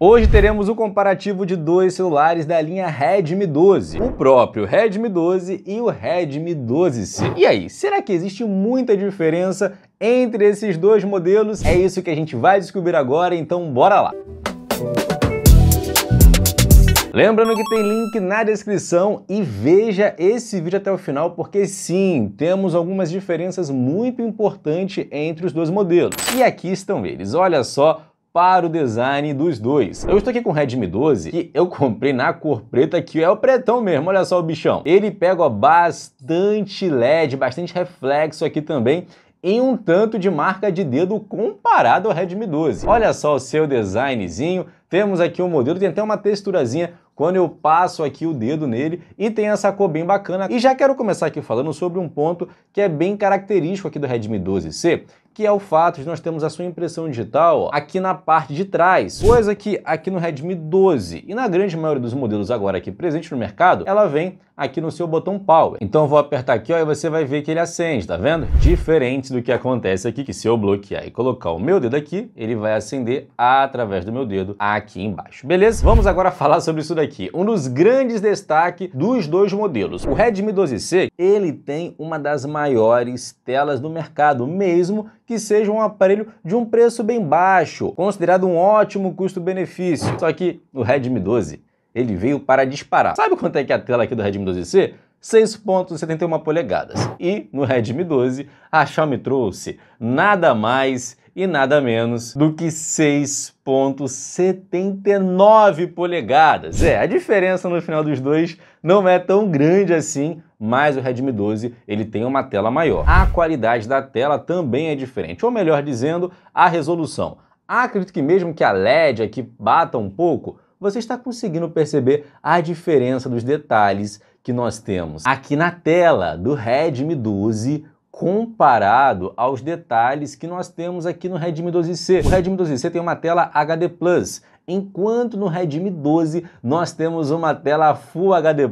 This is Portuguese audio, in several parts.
Hoje teremos o comparativo de dois celulares da linha Redmi 12, o próprio Redmi 12 e o Redmi 12C. E aí, será que existe muita diferença entre esses dois modelos? É isso que a gente vai descobrir agora, então bora lá! Lembrando que tem link na descrição e veja esse vídeo até o final, porque sim, temos algumas diferenças muito importantes entre os dois modelos. E aqui estão eles, olha só para o design dos dois. Eu estou aqui com o Redmi 12, que eu comprei na cor preta, que é o pretão mesmo, olha só o bichão. Ele pega ó, bastante LED, bastante reflexo aqui também, em um tanto de marca de dedo comparado ao Redmi 12. Olha só o seu designzinho, temos aqui o um modelo, tem até uma texturazinha quando eu passo aqui o dedo nele e tem essa cor bem bacana. E já quero começar aqui falando sobre um ponto que é bem característico aqui do Redmi 12C, que é o fato de nós termos a sua impressão digital aqui na parte de trás, coisa que aqui no Redmi 12 e na grande maioria dos modelos agora aqui presentes no mercado, ela vem aqui no seu botão Power. Então eu vou apertar aqui ó, e você vai ver que ele acende, tá vendo? Diferente do que acontece aqui, que se eu bloquear e colocar o meu dedo aqui, ele vai acender através do meu dedo aqui embaixo, beleza? Vamos agora falar sobre isso daqui. Um dos grandes destaques dos dois modelos. O Redmi 12C, ele tem uma das maiores telas do mercado, mesmo que seja um aparelho de um preço bem baixo, considerado um ótimo custo-benefício. Só que no Redmi 12 ele veio para disparar. Sabe quanto é que é a tela aqui do Redmi 12C? 6.71 polegadas. E no Redmi 12 a Xiaomi trouxe nada mais e nada menos do que 6.79 polegadas. É, a diferença no final dos dois não é tão grande assim, mas o Redmi 12 ele tem uma tela maior. A qualidade da tela também é diferente, ou melhor dizendo, a resolução. Acredito que mesmo que a LED aqui bata um pouco, você está conseguindo perceber a diferença dos detalhes que nós temos aqui na tela do Redmi 12 comparado aos detalhes que nós temos aqui no Redmi 12C. O Redmi 12C tem uma tela HD+, enquanto no Redmi 12 nós temos uma tela Full HD+.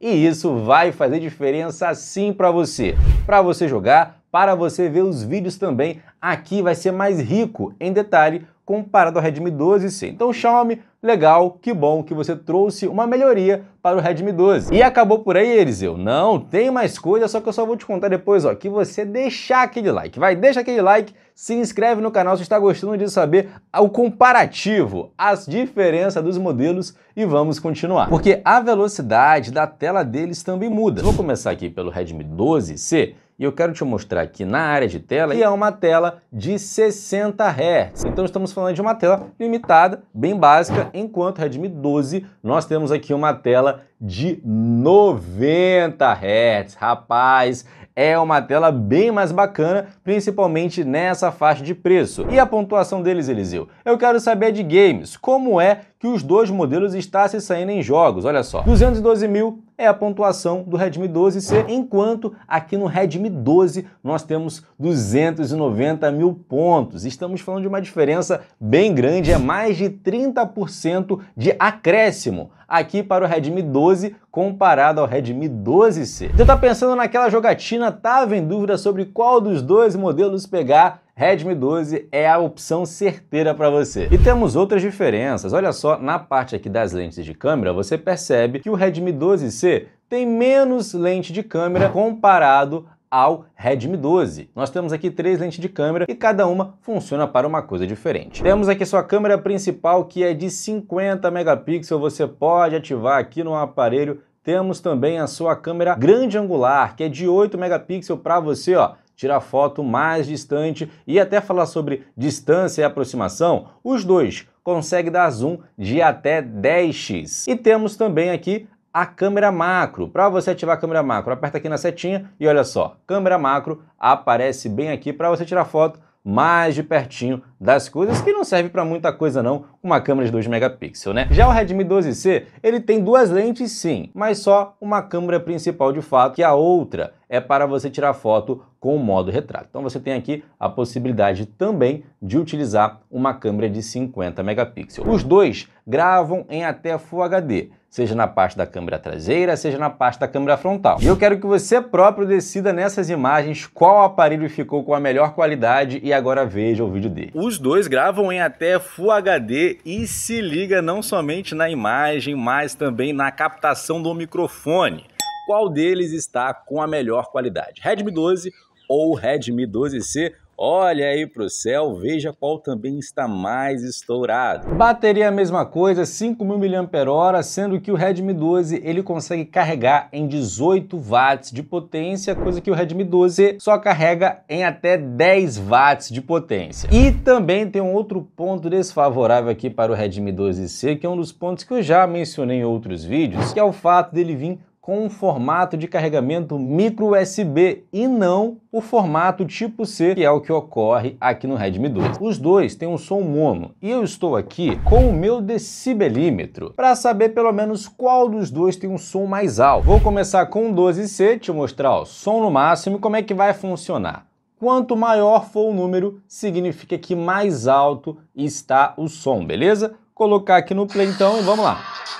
E isso vai fazer diferença sim para você. Para você jogar, para você ver os vídeos também. Aqui vai ser mais rico em detalhe comparado ao Redmi 12C. Então Xiaomi, legal, que bom que você trouxe uma melhoria para o Redmi 12. E acabou por aí, Eliseu? Não, tem mais coisa, só que eu só vou te contar depois, ó, que você deixar aquele like. Vai, deixa aquele like, se inscreve no canal se está gostando de saber o comparativo, as diferenças dos modelos e vamos continuar. Porque a velocidade da tela deles também muda. Vou começar aqui pelo Redmi 12C, e eu quero te mostrar aqui na área de tela, que é uma tela de 60 Hz. Então estamos falando de uma tela limitada, bem básica, enquanto Redmi 12 nós temos aqui uma tela de 90 Hz. Rapaz, é uma tela bem mais bacana, principalmente nessa faixa de preço. E a pontuação deles, Eliseu? Eu quero saber de games, como é que os dois modelos estão se saindo em jogos, olha só. 212 mil é a pontuação do Redmi 12C, enquanto aqui no Redmi 12 nós temos 290 mil pontos. Estamos falando de uma diferença bem grande, é mais de 30% de acréscimo aqui para o Redmi 12 comparado ao Redmi 12C. Você está pensando naquela jogatina, estava em dúvida sobre qual dos dois modelos pegar? Redmi 12 é a opção certeira para você. E temos outras diferenças. Olha só, na parte aqui das lentes de câmera, você percebe que o Redmi 12C tem menos lente de câmera comparado ao Redmi 12. Nós temos aqui três lentes de câmera e cada uma funciona para uma coisa diferente. Temos aqui sua câmera principal que é de 50 megapixels, você pode ativar aqui no aparelho. Temos também a sua câmera grande angular, que é de 8 megapixels para você, ó, tirar foto mais distante e até falar sobre distância e aproximação, os dois conseguem dar zoom de até 10x. E temos também aqui a câmera macro. Para você ativar a câmera macro, aperta aqui na setinha e olha só, câmera macro aparece bem aqui para você tirar foto mais de pertinho das coisas, que não serve para muita coisa não, uma câmera de 2 megapixels, né? Já o Redmi 12C, ele tem duas lentes sim, mas só uma câmera principal de fato, que a outra é para você tirar foto com o modo retrato. Então você tem aqui a possibilidade também de utilizar uma câmera de 50 megapixels. Os dois gravam em até Full HD, seja na parte da câmera traseira, seja na parte da câmera frontal. E eu quero que você próprio decida nessas imagens qual aparelho ficou com a melhor qualidade e agora veja o vídeo dele. Os dois gravam em até Full HD e se liga não somente na imagem, mas também na captação do microfone. Qual deles está com a melhor qualidade? Redmi 12 ou Redmi 12C? Olha aí para o céu, veja qual também está mais estourado. Bateria a mesma coisa, 5.000 mAh, sendo que o Redmi 12 ele consegue carregar em 18 watts de potência, coisa que o Redmi 12 só carrega em até 10 watts de potência. E também tem um outro ponto desfavorável aqui para o Redmi 12C, que é um dos pontos que eu já mencionei em outros vídeos, que é o fato dele vir com um formato de carregamento micro USB e não o formato tipo C, que é o que ocorre aqui no Redmi 2. Os dois têm um som mono e eu estou aqui com o meu decibelímetro para saber pelo menos qual dos dois tem um som mais alto. Vou começar com o 12C, te mostrar o som no máximo e como é que vai funcionar. Quanto maior for o número, significa que mais alto está o som, beleza? Colocar aqui no play então e vamos lá. Então,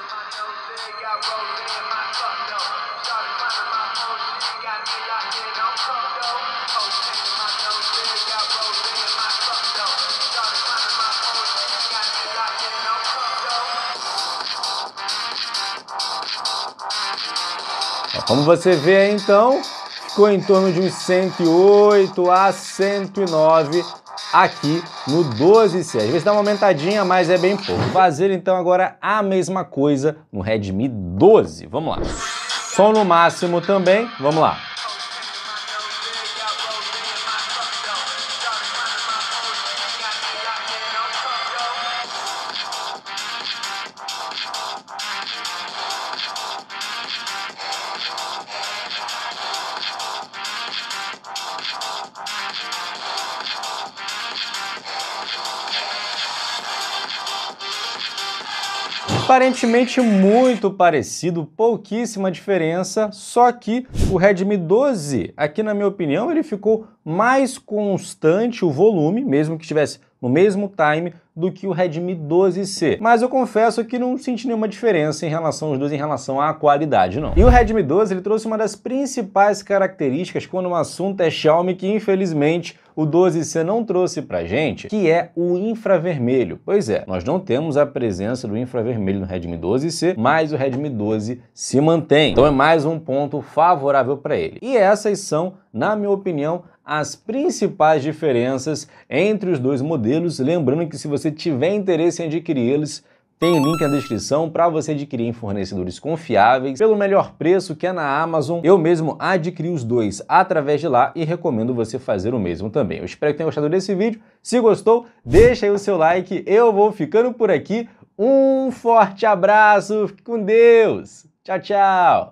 Como você vê então, ficou em torno de uns 108 a 109 aqui no 12 C. Às vezes dá uma aumentadinha, mas é bem pouco. Fazer então agora a mesma coisa no Redmi 12. Vamos lá. Som no máximo também. Vamos lá. Aparentemente muito parecido, pouquíssima diferença, só que o Redmi 12, aqui na minha opinião, ele ficou mais constante o volume, mesmo que estivesse no mesmo time do que o Redmi 12C. Mas eu confesso que não senti nenhuma diferença em relação aos dois em relação à qualidade, não. E o Redmi 12 ele trouxe uma das principais características quando o assunto é Xiaomi que infelizmente o 12C não trouxe pra gente, que é o infravermelho. Pois é, nós não temos a presença do infravermelho no Redmi 12C, mas o Redmi 12 se mantém. Então é mais um ponto favorável para ele. E essas são na minha opinião, as principais diferenças entre os dois modelos. Lembrando que se você tiver interesse em adquiri-los, tem link na descrição para você adquirir em fornecedores confiáveis pelo melhor preço que é na Amazon. Eu mesmo adquiri os dois através de lá e recomendo você fazer o mesmo também. Eu espero que tenha gostado desse vídeo. Se gostou, deixa aí o seu like. Eu vou ficando por aqui. Um forte abraço, fique com Deus. Tchau, tchau.